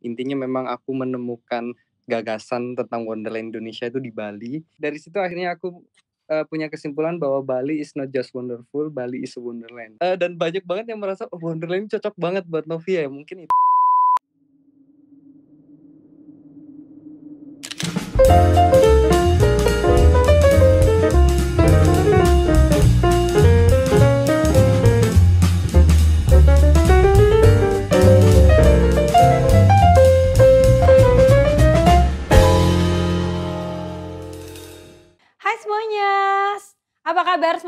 Intinya memang aku menemukan gagasan tentang Wonderland Indonesia itu di Bali. Dari situ akhirnya aku uh, punya kesimpulan bahwa Bali is not just wonderful, Bali is a wonderland. Uh, dan banyak banget yang merasa oh, Wonderland cocok banget buat Novia ya, mungkin itu.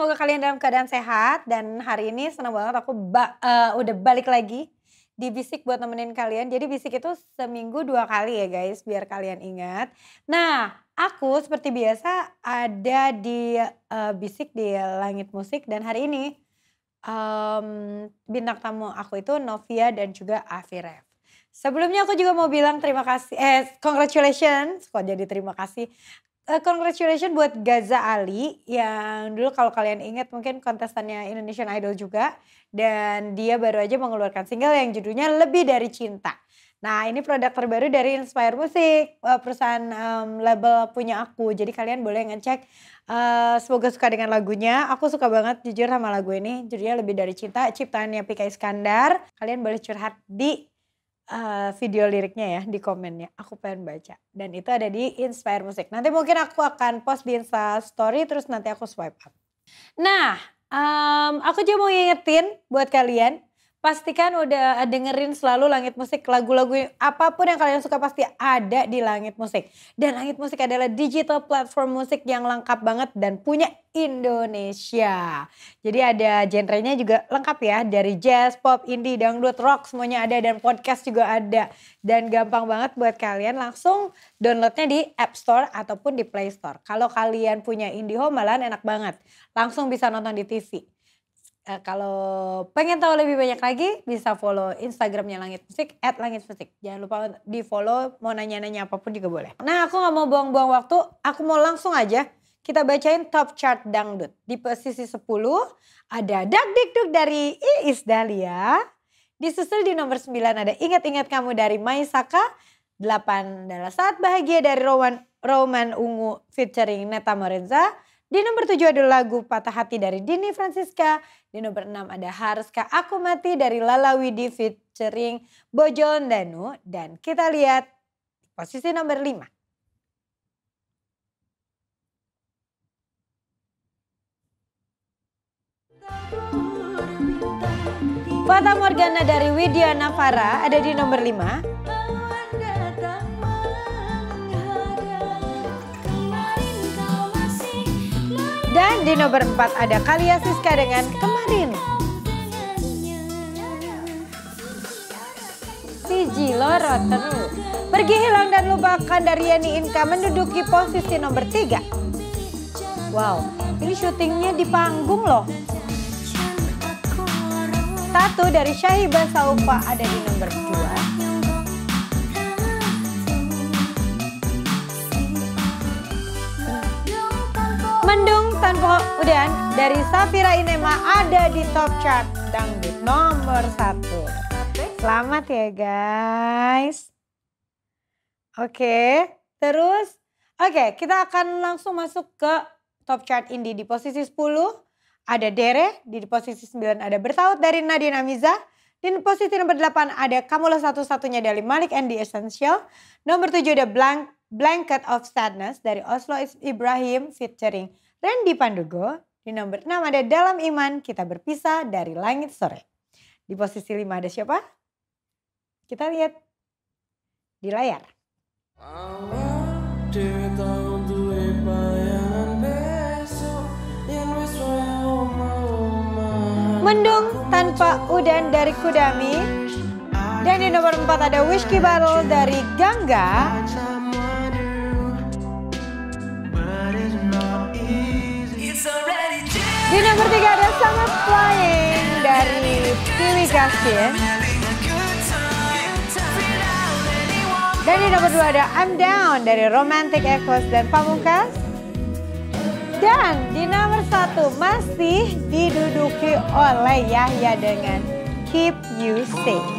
semoga kalian dalam keadaan sehat dan hari ini senang banget aku ba uh, udah balik lagi di bisik buat nemenin kalian. Jadi bisik itu seminggu dua kali ya guys, biar kalian ingat. Nah, aku seperti biasa ada di uh, bisik di langit musik dan hari ini um, bintang tamu aku itu Novia dan juga Afiref. Sebelumnya aku juga mau bilang terima kasih, eh congratulations, kok jadi terima kasih Uh, congratulations buat Gaza Ali yang dulu kalau kalian ingat mungkin kontestannya Indonesian Idol juga dan dia baru aja mengeluarkan single yang judulnya Lebih Dari Cinta. Nah ini produk terbaru dari Inspire Music eh, perusahaan um, label punya aku jadi kalian boleh ngecek uh, semoga suka dengan lagunya aku suka banget jujur sama lagu ini judulnya Lebih Dari Cinta ciptaannya Pika Iskandar kalian boleh curhat di Eh, video liriknya ya di komennya. Aku pengen baca. Dan itu ada di Inspire Music. Nanti mungkin aku akan post di Insta Story terus nanti aku swipe up. Nah, um, aku juga mau ngingetin buat kalian pastikan udah eh, dengerin selalu Langit Musik lagu-lagu apapun yang kalian suka pasti ada di Langit Musik. Dan Langit Musik adalah digital platform musik yang lengkap banget dan punya Indonesia. Jadi ada genrenya juga lengkap ya dari jazz, pop, indie, dangdut, rock semuanya ada dan podcast juga ada. Dan gampang banget buat kalian langsung downloadnya di App Store ataupun di Play Store. Kalau kalian punya IndiHome malahan enak banget. Langsung bisa nonton di TV. Uh, kalau pengen tahu lebih banyak lagi bisa follow Instagramnya Langit Musik at Langit Musik. Jangan lupa di follow mau nanya-nanya apapun juga boleh. Nah aku nggak mau buang-buang waktu, aku mau langsung aja kita bacain top chart dangdut. Di posisi 10 ada Dak Dik dari Iis Dahlia. Disusul di nomor 9 ada Ingat-Ingat Kamu dari Maisaka. 8 adalah Saat Bahagia dari Roman, Roman Ungu featuring Neta Morenza. Di nomor 7 ada lagu Patah Hati dari Dini Francisca. Di nomor 6 ada Haruskah Aku Mati dari Lala Widi featuring Bojon Danu. Dan kita lihat posisi nomor 5. Fata Morgana dari Widya Navara ada di nomor 5. Dan di nomor 4 ada Kalia Siska dengan Kemarin. Siji loro terus. Pergi hilang dan lupakan dari Yani Inka menduduki posisi nomor 3. Wow, ini syutingnya di panggung loh. Satu dari Syahiba Saupa ada di nomor 2. Mendung Pemanasan Udan dari Safira Inema ada di top chart dangdut nomor satu. Selamat ya guys. Oke, terus oke kita akan langsung masuk ke top chart indie di posisi 10 ada Dere, di posisi 9 ada Bertaut dari Nadine Amiza, di posisi nomor 8 ada Kamula satu-satunya dari Malik and the Essential. Nomor 7 ada Blank, Blanket of Sadness dari Oslo Ibrahim featuring Randy Pandugo. Di nomor 6 ada Dalam Iman Kita Berpisah dari Langit Sore. Di posisi 5 ada siapa? Kita lihat di layar. Mendung tanpa udan dari Kudami. Dan di nomor 4 ada Whiskey Barrel dari Gangga. Di nomor tiga ada Summer Flying dari Pilih Kasih. Dan di nomor dua ada I'm Down dari Romantic Echoes dan Pamungkas. Dan di nomor satu masih diduduki oleh Yahya dengan Keep You Safe.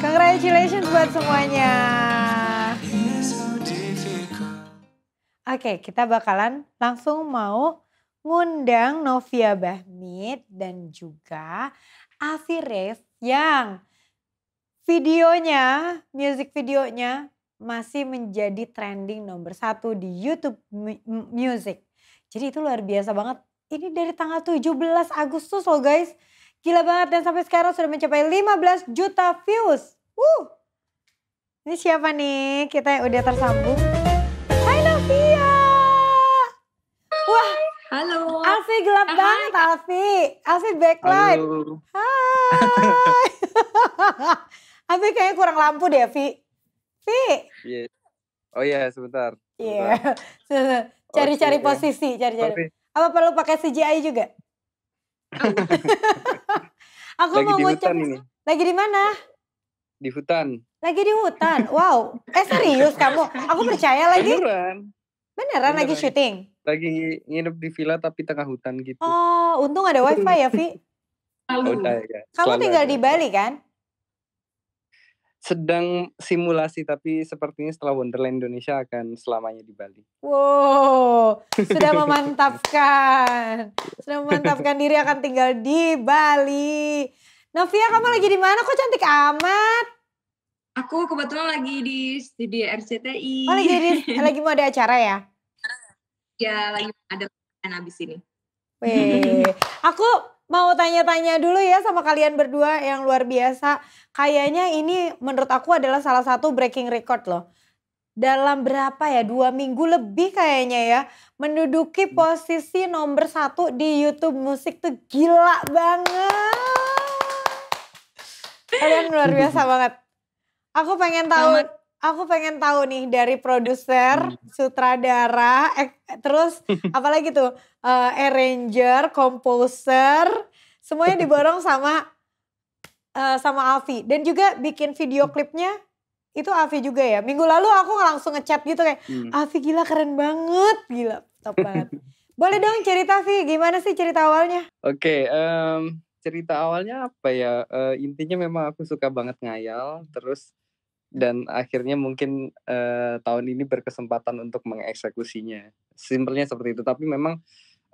Congratulations buat semuanya. Oke, kita bakalan langsung mau ngundang Novia Bahmid dan juga Afi yang videonya, music videonya masih menjadi trending nomor satu di YouTube Music. Jadi itu luar biasa banget. Ini dari tanggal 17 Agustus loh guys. Gila banget dan sampai sekarang sudah mencapai 15 juta views. Uh. Ini siapa nih kita yang udah tersambung? Wah, halo. Alfi gelap Hai. banget Alfi. Alfi backlight. Halo. Hai. Alfi kayaknya kurang lampu deh, Vi. Vi. Yeah. Oh iya, yeah, sebentar. Iya. Yeah. Cari-cari okay. posisi, cari-cari. Apa perlu pakai CGI juga? Aku lagi mau di ngucap. Ini. Lagi di mana? Di hutan. Lagi di hutan. Wow. Eh serius kamu? Aku percaya lagi. Beneran. Beneran, Bener, lagi syuting? Lagi nginep di villa tapi tengah hutan gitu. Oh, untung ada wifi ya, Vi? Selalu. ya. Kamu tinggal di Bali kan? Sedang simulasi tapi sepertinya setelah Wonderland Indonesia akan selamanya di Bali. Wow, sudah memantapkan. sudah memantapkan diri akan tinggal di Bali. Novia, kamu lagi di mana? Kok cantik amat? Aku kebetulan lagi di studio RCTI. Oh, lagi, di, lagi mau ada acara ya? Ya, lagi ada acara abis ini. Weh, aku mau tanya-tanya dulu ya sama kalian berdua yang luar biasa. Kayaknya ini menurut aku adalah salah satu breaking record loh. Dalam berapa ya, dua minggu lebih kayaknya ya. Menduduki posisi nomor satu di Youtube Musik tuh gila banget. Kalian luar biasa banget. Aku pengen tahu Selamat. aku pengen tahu nih dari produser, hmm. sutradara, ek, eh, terus apalagi tuh uh, arranger, komposer, semuanya diborong sama uh, sama Alfi dan juga bikin video hmm. klipnya itu Alfi juga ya. Minggu lalu aku langsung ngechat gitu kayak hmm. Alfi gila keren banget, gila top banget. Boleh dong cerita Vi, gimana sih cerita awalnya? Oke, okay, um, cerita awalnya apa ya? Uh, intinya memang aku suka banget ngayal, terus dan akhirnya mungkin uh, tahun ini berkesempatan untuk mengeksekusinya. Simpelnya seperti itu. Tapi memang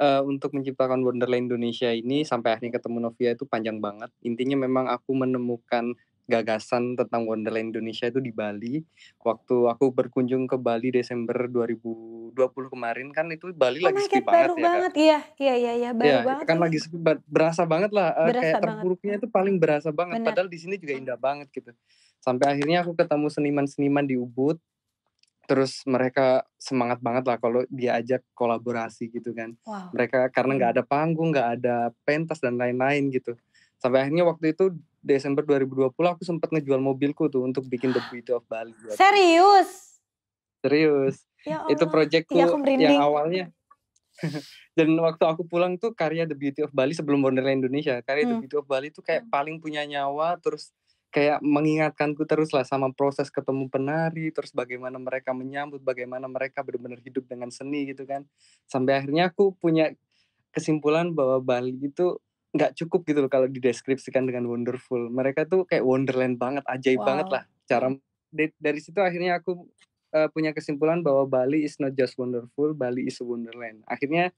uh, untuk menciptakan Wonderland Indonesia ini sampai akhirnya ketemu Novia itu panjang banget. Intinya memang aku menemukan gagasan tentang Wonderland Indonesia itu di Bali. Waktu aku berkunjung ke Bali Desember 2020 kemarin kan itu Bali oh lagi sepi banget baru ya. banget kan? iya. Iya iya iya baru ya, banget. Kan lagi sepi berasa banget lah berasa kayak banget. Hmm. itu paling berasa banget Bener. padahal di sini juga hmm. indah banget gitu sampai akhirnya aku ketemu seniman-seniman di Ubud terus mereka semangat banget lah kalau diajak kolaborasi gitu kan wow. mereka karena nggak ada panggung nggak ada pentas dan lain-lain gitu sampai akhirnya waktu itu Desember 2020 aku sempat ngejual mobilku tuh untuk bikin The Beauty of Bali serius serius ya itu proyekku ya, yang awalnya dan waktu aku pulang tuh karya The Beauty of Bali sebelum Wonderland Indonesia karya hmm. The Beauty of Bali tuh kayak hmm. paling punya nyawa terus kayak mengingatkanku terus lah sama proses ketemu penari terus bagaimana mereka menyambut bagaimana mereka benar-benar hidup dengan seni gitu kan sampai akhirnya aku punya kesimpulan bahwa Bali itu nggak cukup gitu loh kalau dideskripsikan dengan wonderful mereka tuh kayak wonderland banget ajaib wow. banget lah cara dari situ akhirnya aku eh, punya kesimpulan bahwa Bali is not just wonderful Bali is a wonderland akhirnya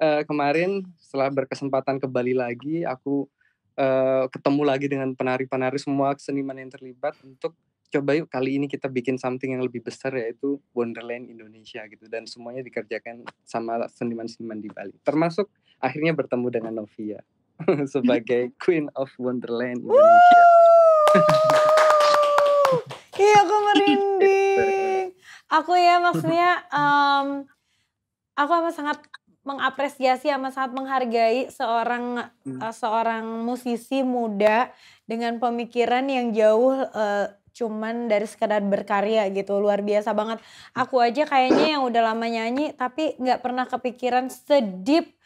eh, kemarin setelah berkesempatan ke Bali lagi aku Eh, ketemu lagi dengan penari-penari semua seniman yang terlibat untuk coba yuk kali ini kita bikin something yang lebih besar yaitu Wonderland Indonesia gitu dan semuanya dikerjakan sama seniman-seniman di Bali termasuk akhirnya bertemu dengan Novia sebagai Queen of Wonderland Indonesia. Iya aku merinding. Aku ya maksudnya um, aku sangat mengapresiasi sama sangat menghargai seorang hmm. uh, seorang musisi muda dengan pemikiran yang jauh uh, cuman dari sekadar berkarya gitu luar biasa banget hmm. aku aja kayaknya yang udah lama nyanyi tapi nggak pernah kepikiran sedip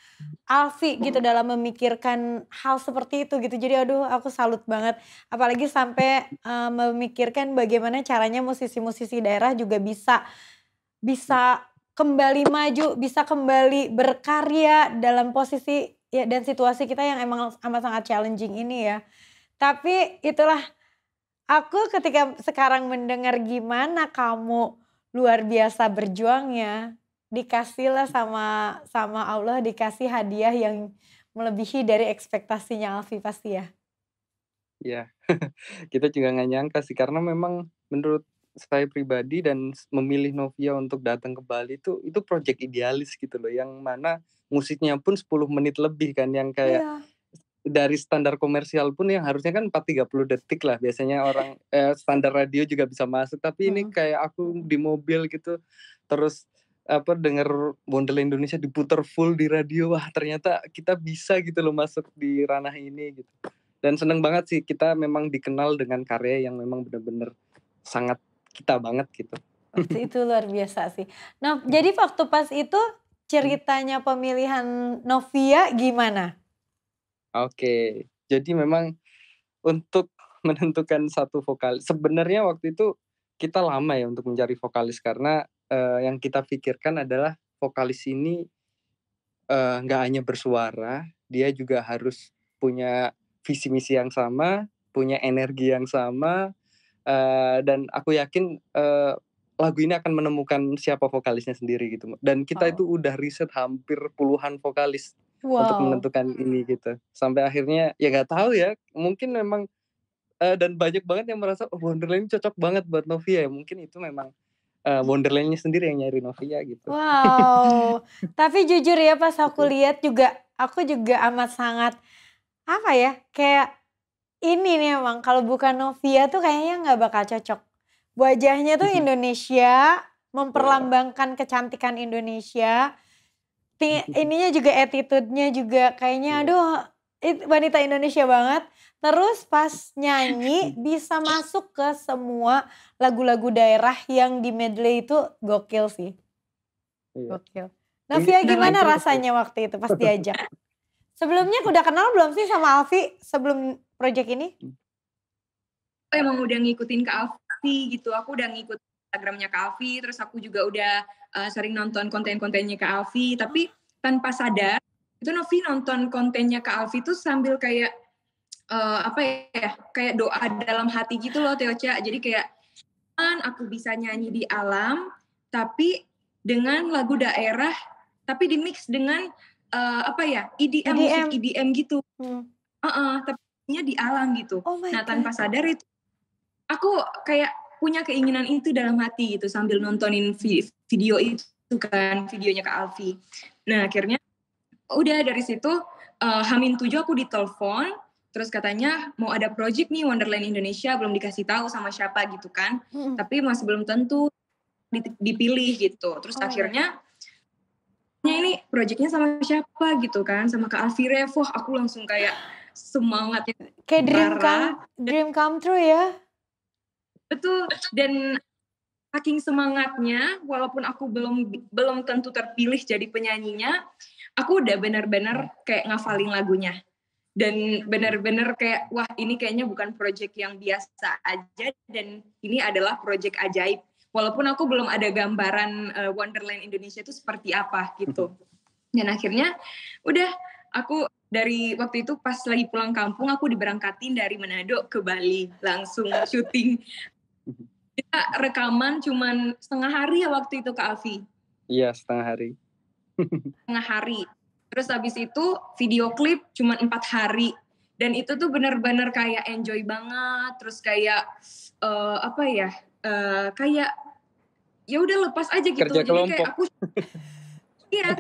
Alfi gitu dalam memikirkan hal seperti itu gitu jadi aduh aku salut banget apalagi sampai uh, memikirkan bagaimana caranya musisi-musisi daerah juga bisa bisa kembali maju, bisa kembali berkarya dalam posisi ya dan situasi kita yang emang amat sangat challenging ini ya. Tapi itulah aku ketika sekarang mendengar gimana kamu luar biasa berjuangnya, dikasihlah sama sama Allah dikasih hadiah yang melebihi dari ekspektasinya Alfi pasti ya. Iya, kita juga nggak nyangka sih karena memang menurut saya pribadi dan memilih Novia untuk datang ke Bali itu itu project idealis gitu loh yang mana musiknya pun 10 menit lebih kan yang kayak yeah. dari standar komersial pun yang harusnya kan 4 30 detik lah biasanya orang eh, standar radio juga bisa masuk tapi uh ini kayak aku di mobil gitu terus apa denger Bondel Indonesia diputar full di radio wah ternyata kita bisa gitu loh masuk di ranah ini gitu dan seneng banget sih kita memang dikenal dengan karya yang memang benar-benar sangat kita banget gitu. itu luar biasa sih. Nah, hmm. jadi waktu pas itu ceritanya pemilihan Novia gimana? Oke, jadi memang untuk menentukan satu vokalis. Sebenarnya waktu itu kita lama ya untuk mencari vokalis karena uh, yang kita pikirkan adalah vokalis ini eh, nggak uh, hanya bersuara, dia juga harus punya visi misi yang sama, punya energi yang sama, uh, dan aku yakin uh, lagu ini akan menemukan siapa vokalisnya sendiri gitu dan kita oh. itu udah riset hampir puluhan vokalis wow. untuk menentukan ini gitu sampai akhirnya ya nggak tahu ya mungkin memang uh, dan banyak banget yang merasa oh, Wonderland cocok banget buat Novia ya mungkin itu memang uh, Wonderlandnya sendiri yang nyari Novia gitu. Wow, tapi jujur ya pas aku mm. lihat juga aku juga amat sangat apa ya kayak ini nih emang kalau bukan Novia tuh kayaknya nggak bakal cocok. Wajahnya tuh Indonesia, memperlambangkan kecantikan Indonesia. ininya juga attitude-nya juga kayaknya iya. aduh wanita Indonesia banget. Terus pas nyanyi bisa masuk ke semua lagu-lagu daerah yang di medley itu gokil sih. Iya. Gokil. Novia gimana rasanya waktu itu pas diajak? Sebelumnya udah kenal belum sih sama Alfi sebelum project ini? Aku oh, emang udah ngikutin ke Alfi gitu. Aku udah ngikut Instagramnya ke Alfi, terus aku juga udah uh, sering nonton konten-kontennya ke Alfi. Tapi tanpa sadar itu Novi nonton kontennya ke Alfi tuh sambil kayak uh, apa ya kayak doa dalam hati gitu loh Teoca. Jadi kayak kan aku bisa nyanyi di alam tapi dengan lagu daerah tapi di mix dengan uh, apa ya EDM, EDM. musik EDM gitu hmm. uh -uh, tapi di alam gitu oh nah God. tanpa sadar itu aku kayak punya keinginan itu dalam hati gitu sambil nontonin video itu kan videonya ke Alfi nah akhirnya udah dari situ uh, Hamin tujuh aku ditelepon terus katanya mau ada project nih Wonderland Indonesia belum dikasih tahu sama siapa gitu kan hmm. tapi masih belum tentu dipilih gitu terus oh. akhirnya ini proyeknya sama siapa gitu kan sama Kak Alfie wah aku langsung kayak semangatnya kayak dream come dream come true ya betul dan saking semangatnya walaupun aku belum belum tentu terpilih jadi penyanyinya aku udah bener-bener kayak ngafalin lagunya dan bener-bener kayak wah ini kayaknya bukan project yang biasa aja dan ini adalah project ajaib walaupun aku belum ada gambaran uh, Wonderland Indonesia itu seperti apa gitu. Mm-hmm. Dan akhirnya udah aku dari waktu itu pas lagi pulang kampung aku diberangkatin dari Manado ke Bali langsung syuting. Mm-hmm. Kita rekaman cuman setengah hari ya waktu itu ke Avi. Iya, setengah hari. setengah hari. Terus habis itu video klip cuman empat hari dan itu tuh bener-bener kayak enjoy banget terus kayak uh, apa ya Eh, kayak ya udah lepas aja gitu Kerja jadi kayak aku iya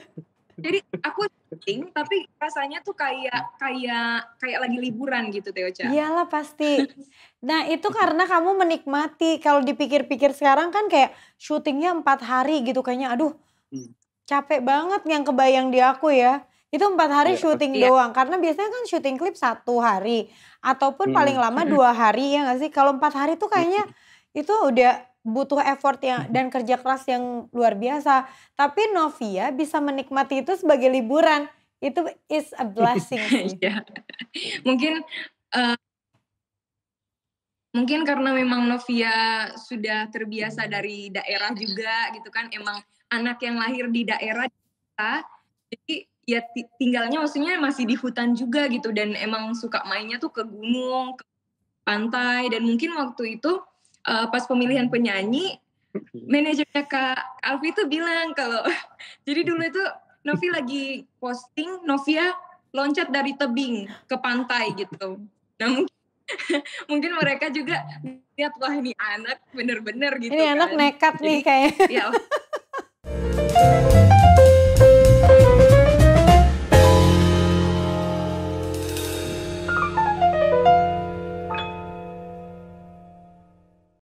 jadi aku syuting tapi rasanya tuh kayak kayak kayak lagi liburan gitu Teoca. Iyalah pasti. Nah itu karena kamu menikmati. Kalau dipikir-pikir sekarang kan kayak syutingnya empat hari gitu kayaknya. Aduh hmm. capek banget yang kebayang di aku ya. Itu empat hari iya, syuting iya. doang. Karena biasanya kan syuting klip satu hari ataupun hmm. paling lama dua hari ya nggak sih. Kalau empat hari tuh kayaknya itu udah butuh effort yang dan kerja keras yang luar biasa. Tapi Novia bisa menikmati itu sebagai liburan. Itu is a blessing sih. Iya. Mungkin uh, mungkin karena memang Novia sudah terbiasa dari daerah juga gitu kan emang anak yang lahir di daerah jadi ya tinggalnya maksudnya masih di hutan juga gitu dan emang suka mainnya tuh ke gunung ke pantai dan mungkin waktu itu uh, pas pemilihan hmm. penyanyi manajernya Kak Alfi itu bilang kalau jadi dulu itu Novi lagi posting Novia loncat dari tebing ke pantai gitu. Nah mungkin mungkin mereka juga lihat wah ini anak bener-bener gitu. Ini kan. anak nekat nih kayak. Ya, iya.